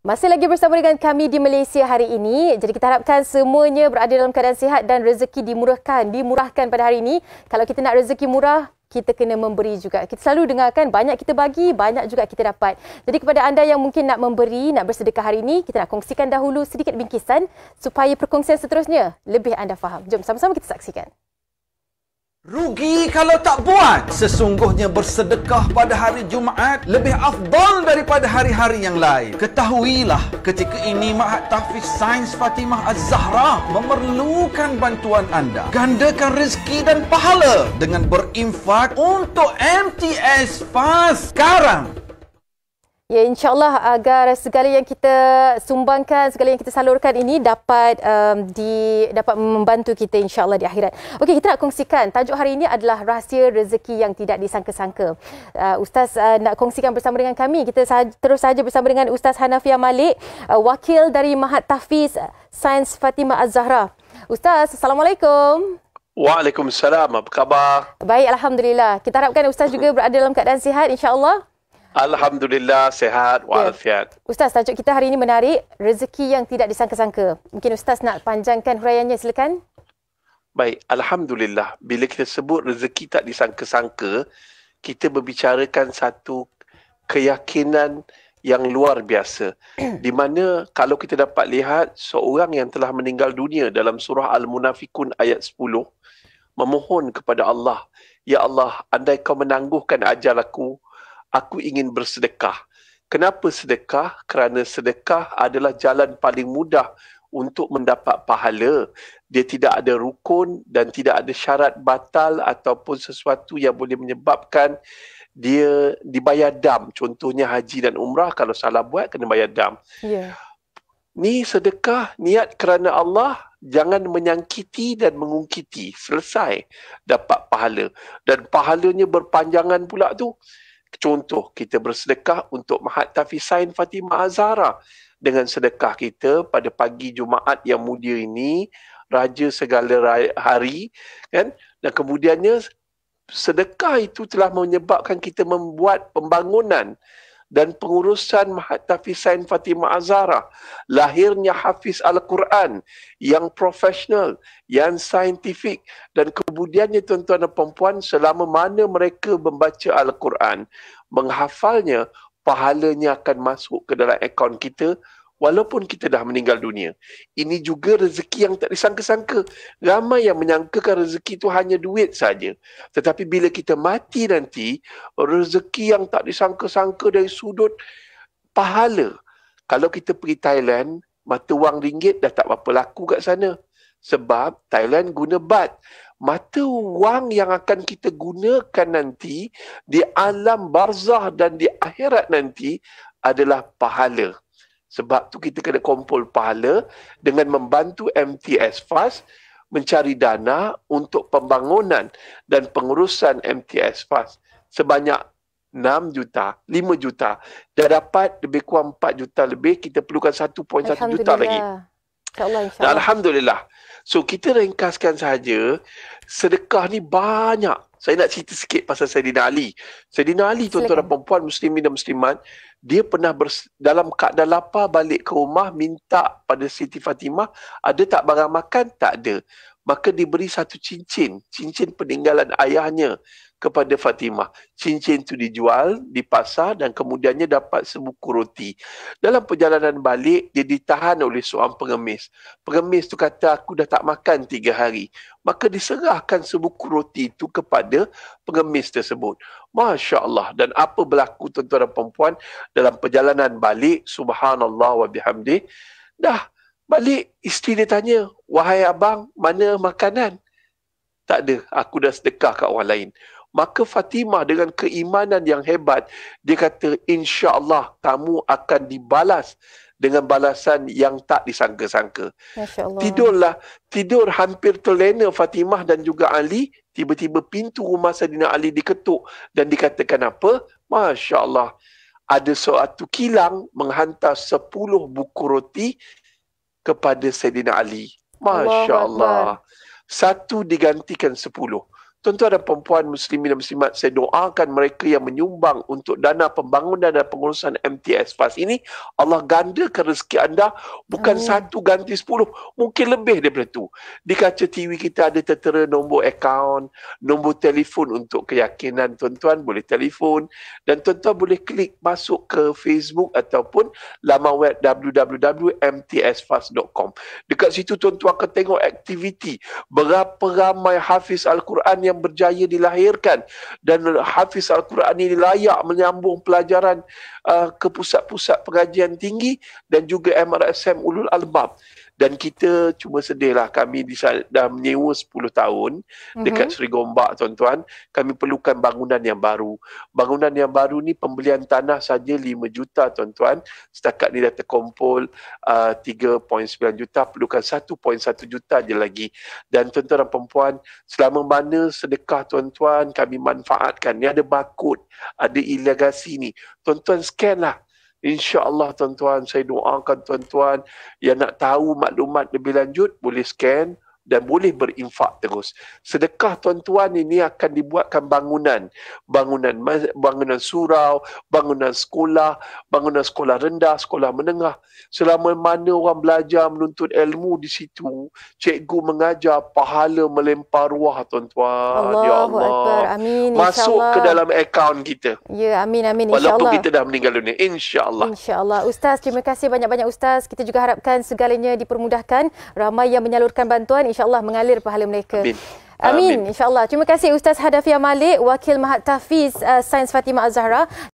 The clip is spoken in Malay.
Masih lagi bersama dengan kami di Malaysia hari ini. Jadi kita harapkan semuanya berada dalam keadaan sihat dan rezeki dimurahkan, dimurahkan pada hari ini. Kalau kita nak rezeki murah, kita kena memberi juga. Kita selalu dengarkan banyak kita bagi, banyak juga kita dapat. Jadi kepada anda yang mungkin nak memberi, nak bersedekah hari ini, kita nak kongsikan dahulu sedikit bingkisan supaya perkongsian seterusnya lebih anda faham. Jom sama-sama kita saksikan. Rugi kalau tak buat Sesungguhnya bersedekah pada hari Jumaat Lebih afdal daripada hari-hari yang lain Ketahuilah ketika ini Ma'at Tafiz Sains Fatimah Az-Zahra Memerlukan bantuan anda Gandakan rezeki dan pahala Dengan berinfak untuk MTS FAS Sekarang Ya insyaallah uh, agar segala yang kita sumbangkan, segala yang kita salurkan ini dapat um, di dapat membantu kita insyaallah di akhirat. Okey, kita nak kongsikan tajuk hari ini adalah rahsia rezeki yang tidak disangka-sangka. Uh, Ustaz uh, nak kongsikan bersama dengan kami. Kita sahaja, terus saja bersama dengan Ustaz Hanafiah Malik, uh, wakil dari Mahat Tafiz uh, Sains Fatimah Az-Zahra. Ustaz, assalamualaikum. Waalaikumsalam. Apa khabar? Baik, alhamdulillah. Kita harapkan ustaz juga berada dalam keadaan sihat insyaallah. Alhamdulillah sehat walafiat. Ustaz, tajuk kita hari ini menarik, rezeki yang tidak disangka-sangka. Mungkin ustaz nak panjangkan huraiannya silakan. Baik, alhamdulillah bila kita sebut rezeki tak disangka-sangka, kita berbicarakan satu keyakinan yang luar biasa. di mana kalau kita dapat lihat seorang yang telah meninggal dunia dalam surah Al-Munafikun ayat 10 memohon kepada Allah, "Ya Allah, andai kau menangguhkan ajal aku, aku ingin bersedekah. Kenapa sedekah? Kerana sedekah adalah jalan paling mudah untuk mendapat pahala. Dia tidak ada rukun dan tidak ada syarat batal ataupun sesuatu yang boleh menyebabkan dia dibayar dam. Contohnya haji dan umrah kalau salah buat kena bayar dam. Ya. Yeah. Ni sedekah niat kerana Allah jangan menyangkiti dan mengungkiti. Selesai dapat pahala dan pahalanya berpanjangan pula tu contoh kita bersedekah untuk Mahat Tafisain Fatimah Azhara dengan sedekah kita pada pagi Jumaat yang mulia ini raja segala hari kan dan kemudiannya sedekah itu telah menyebabkan kita membuat pembangunan dan pengurusan Mahat Tafisain Fatimah Azara, lahirnya Hafiz Al-Quran yang profesional, yang saintifik dan kemudiannya tuan-tuan dan perempuan selama mana mereka membaca Al-Quran, menghafalnya, pahalanya akan masuk ke dalam akaun kita walaupun kita dah meninggal dunia. Ini juga rezeki yang tak disangka-sangka. Ramai yang menyangkakan rezeki itu hanya duit saja. Tetapi bila kita mati nanti, rezeki yang tak disangka-sangka dari sudut pahala. Kalau kita pergi Thailand, mata wang ringgit dah tak apa laku kat sana. Sebab Thailand guna bat. Mata wang yang akan kita gunakan nanti di alam barzah dan di akhirat nanti adalah pahala. Sebab tu kita kena kumpul pahala dengan membantu MTS FAS mencari dana untuk pembangunan dan pengurusan MTS FAS sebanyak 6 juta, 5 juta. Dah dapat lebih kurang 4 juta lebih, kita perlukan 1.1 juta lagi. Alhamdulillah. Alhamdulillah. So, kita ringkaskan saja sedekah ni banyak. Saya nak cerita sikit pasal Sayyidina Ali. Sayyidina Ali, tuan-tuan dan perempuan, muslimin dan muslimat, dia pernah bers- dalam keadaan lapar balik ke rumah minta pada Siti Fatimah ada tak barang makan tak ada maka diberi satu cincin cincin peninggalan ayahnya kepada Fatimah cincin itu dijual di pasar dan kemudiannya dapat sebuku roti dalam perjalanan balik dia ditahan oleh seorang pengemis pengemis tu kata aku dah tak makan tiga hari maka diserahkan sebuku roti itu kepada pengemis tersebut Masya Allah. Dan apa berlaku tuan-tuan dan perempuan dalam perjalanan balik, subhanallah wa bihamdi, dah balik isteri dia tanya, wahai abang, mana makanan? Tak ada, aku dah sedekah kat orang lain. Maka Fatimah dengan keimanan yang hebat, dia kata, insya Allah kamu akan dibalas dengan balasan yang tak disangka-sangka. Tidurlah, tidur hampir terlena Fatimah dan juga Ali, tiba-tiba pintu rumah Sayyidina Ali diketuk dan dikatakan apa? Masya Allah, ada suatu kilang menghantar sepuluh buku roti kepada Sayyidina Ali. Masya Allah. Satu digantikan sepuluh. Tentu ada perempuan muslimin dan muslimat saya doakan mereka yang menyumbang untuk dana pembangunan dan pengurusan MTS FAS ini Allah ganda ke rezeki anda bukan Amin. satu ganti sepuluh mungkin lebih daripada itu. Di kaca TV kita ada tertera nombor akaun, nombor telefon untuk keyakinan tuan-tuan boleh telefon dan tuan-tuan boleh klik masuk ke Facebook ataupun laman web www.mtsfas.com. Dekat situ tuan-tuan akan tengok aktiviti berapa ramai hafiz Al-Quran yang berjaya dilahirkan dan hafiz al-Quran ini layak menyambung pelajaran uh, ke pusat-pusat pengajian tinggi dan juga MRSM Ulul Albab dan kita cuma sedihlah kami dah menyewa 10 tahun mhm. dekat mm-hmm. Sri Gombak tuan-tuan kami perlukan bangunan yang baru bangunan yang baru ni pembelian tanah saja 5 juta tuan-tuan setakat ni dah terkumpul uh, 3.9 juta perlukan 1.1 juta je lagi dan tuan-tuan dan perempuan selama mana sedekah tuan-tuan kami manfaatkan ni ada bakut ada ilegasi ni tuan-tuan scan lah InsyaAllah tuan-tuan, saya doakan tuan-tuan yang nak tahu maklumat lebih lanjut, boleh scan dan boleh berinfak terus. Sedekah tuan-tuan ini akan dibuatkan bangunan. Bangunan bangunan surau, bangunan sekolah, bangunan sekolah rendah, sekolah menengah. Selama mana orang belajar menuntut ilmu di situ, cikgu mengajar pahala melempar ruah tuan-tuan. Allah ya Allah. Akbar. Amin. Masuk ke dalam akaun kita. Ya, amin, amin. InsyaAllah. Walaupun kita dah meninggal dunia. InsyaAllah. InsyaAllah. Ustaz, terima kasih banyak-banyak Ustaz. Kita juga harapkan segalanya dipermudahkan. Ramai yang menyalurkan bantuan. InsyaAllah insyaAllah mengalir pahala mereka. Amin. Amin. Amin. InsyaAllah. Terima kasih Ustaz Hadafiah Malik, Wakil Mahat Tafiz uh, eh, Sains Fatimah Az-Zahra.